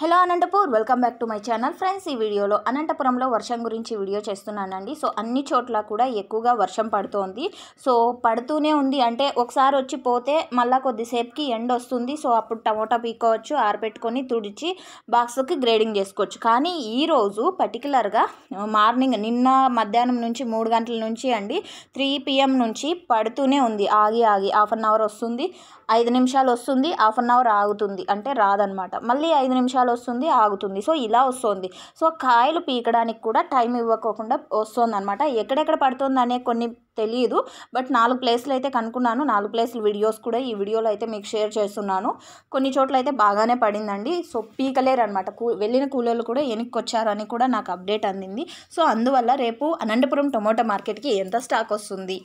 hello Anantapur welcome back to my channel friends ఈ వీడియోలో అనంతపురంలో వర్షం గురించి వీడియో చేస్తున్నానండి సో అన్ని చోట్ల కూడా ఎక్కువగా వర్షం పడుతోంది సో పడుతూనే ఉంది అంటే ఒకసారి వచ్చి పోతే మళ్ళీ కొద్దిసేపుకి ఎండ్ వస్తుంది సో అప్పుడు టమోటా పీకోవచ్చు ఆరబెట్టుకొని తుడిచి బాక్స్కి గ్రేడింగ్ చేసుకోవచ్చు కానీ ఈరోజు పర్టికులర్గా మార్నింగ్ నిన్న మధ్యాహ్నం నుంచి మూడు గంటల నుంచి అండి త్రీ పిఎం నుంచి పడుతూనే ఉంది ఆగి ఆగి హాఫ్ అన్ అవర్ వస్తుంది ఐదు నిమిషాలు వస్తుంది హాఫ్ అన్ అవర్ ఆగుతుంది అంటే రాదనమాట మళ్ళీ ఐదు నిమిషాలు విరాలు వస్తుంది ఆగుతుంది సో ఇలా వస్తుంది సో కాయలు పీకడానికి కూడా టైం ఇవ్వకోకుండా వస్తుంది అనమాట ఎక్కడెక్కడ పడుతుంది అనే కొన్ని తెలియదు బట్ నాలుగు ప్లేస్లు అయితే కనుక్కున్నాను నాలుగు ప్లేస్లు వీడియోస్ కూడా ఈ వీడియోలో అయితే మీకు షేర్ చేస్తున్నాను కొన్ని చోట్ల అయితే బాగానే పడిందండి సో పీకలేరు అనమాట కూ వెళ్ళిన కూలర్లు కూడా వెనక్కి కూడా నాకు అప్డేట్ అందింది సో అందువల్ల రేపు అనంతపురం టొమాటో మార్కెట్కి ఎంత స్టాక్ వస్తుంది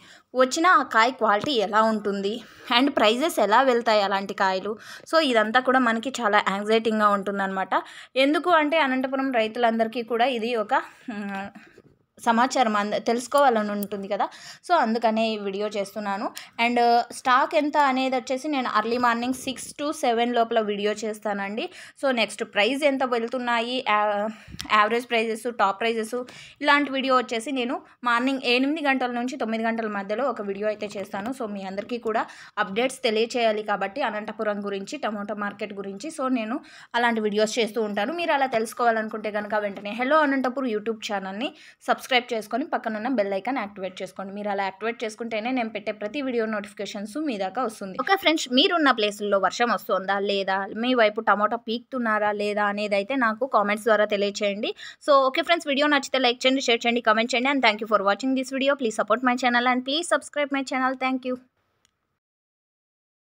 వచ్చిన ఆ కాయ క్వాలిటీ ఎలా ఉంటుంది అండ్ ప్రైజెస్ ఎలా వెళ్తాయి అలాంటి కాయలు సో ఇదంతా కూడా మనకి చాలా యాంగ్జైటింగ్గా ఉంటుందన్నమాట ఎందుకు అంటే అనంతపురం రైతులందరికీ కూడా ఇది ఒక సమాచారం అంద తెలుసుకోవాలని ఉంటుంది కదా సో అందుకనే ఈ వీడియో చేస్తున్నాను అండ్ స్టాక్ ఎంత అనేది వచ్చేసి నేను early morning six to seven లోపల వీడియో చేస్తానండి సో నెక్స్ట్ ప్రైస్ ఎంత వెళ్తున్నాయి యావరేజ్ ప్రైజెస్ టాప్ ప్రైజెస్ ఇలాంటి వీడియో వచ్చేసి నేను మార్నింగ్ ఎనిమిది గంటల నుంచి తొమ్మిది గంటల మధ్యలో ఒక వీడియో అయితే చేస్తాను సో మీ అందరికీ కూడా అప్డేట్స్ తెలియచేయాలి కాబట్టి అనంతపురం గురించి టమోటా మార్కెట్ గురించి సో నేను అలాంటి వీడియోస్ చేస్తూ ఉంటాను మీరు అలా తెలుసుకోవాలనుకుంటే కనుక వెంటనే హలో అనంతపూర్ యూట్యూబ్ ఛానల్ని సబ్స్క్రైబ్ చేసుకొని పక్కనున్న బెల్ ఐకాన్ యాక్టివేట్ చేసుకోండి మీరు అలా యాక్టివేట్ చేసుకుంటేనే నేను పెట్టే ప్రతి వీడియో నోటిఫికేషన్స్ మీ దాకా వస్తుంది ఓకే ఫ్రెండ్స్ మీరున్న ప్లేసుల్లో వర్షం వస్తుందా లేదా మీ వైపు టమోటా పీక్తున్నారా లేదా అనేది అయితే నాకు కామెంట్స్ ద్వారా తెలియచేయండి చేయండి సో ఓకే ఫ్రెండ్స్ వీడియో నచ్చితే లైక్ చేయండి షేర్ చేయండి కమెంట్ చేయండి and thank for watching this video please support my channel and please subscribe my channel thank